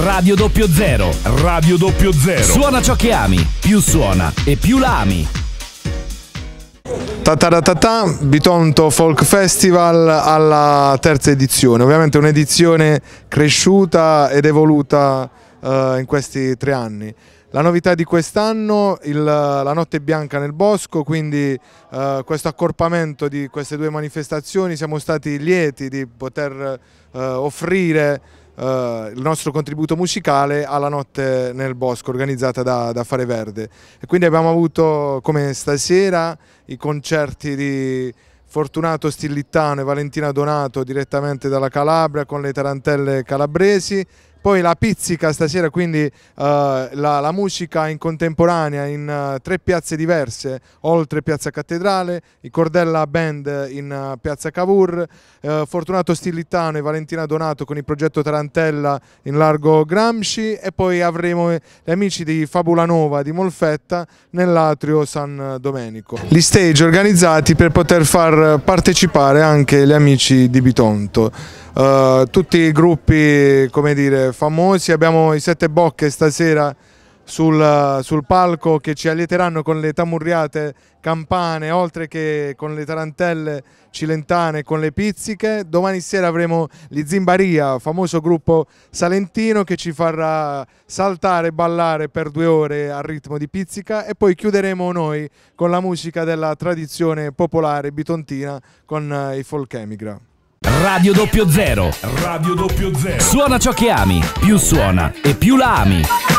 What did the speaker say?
Radio Doppio Zero, Radio Doppio Zero. Suona ciò che ami, più suona e più la ami. Tataratata, Bitonto Folk Festival alla terza edizione, ovviamente un'edizione cresciuta ed evoluta eh, in questi tre anni. La novità di quest'anno, la notte bianca nel bosco, quindi eh, questo accorpamento di queste due manifestazioni, siamo stati lieti di poter eh, offrire eh, il nostro contributo musicale alla notte nel bosco organizzata da, da Fare Verde. E quindi abbiamo avuto come stasera i concerti di Fortunato Stillittano e Valentina Donato direttamente dalla Calabria con le tarantelle calabresi poi la pizzica stasera quindi eh, la, la, musica in contemporanea in uh, tre piazze diverse oltre Piazza Cattedrale, i Cordella Band in uh, Piazza Cavour, eh, Fortunato Stilittano e Valentina Donato con il progetto Tarantella in largo Gramsci e poi avremo eh, gli amici di Fabulanova di Molfetta nell'atrio San Domenico. Gli stage organizzati per poter far partecipare anche gli amici di Bitonto. Eh, tutti i gruppi dire, famosi, abbiamo i sette bocche stasera sul, sul, palco che ci allieteranno con le tamurriate campane, oltre che con le tarantelle cilentane, con le pizziche. Domani sera avremo gli Zimbaria, famoso gruppo salentino che ci farà saltare e ballare per due ore al ritmo di pizzica e poi chiuderemo noi con la musica della tradizione popolare bitontina con eh, i folk emigra. Radio Doppio Zero. Radio Doppio Zero. Suona ciò che ami, più suona e più la ami.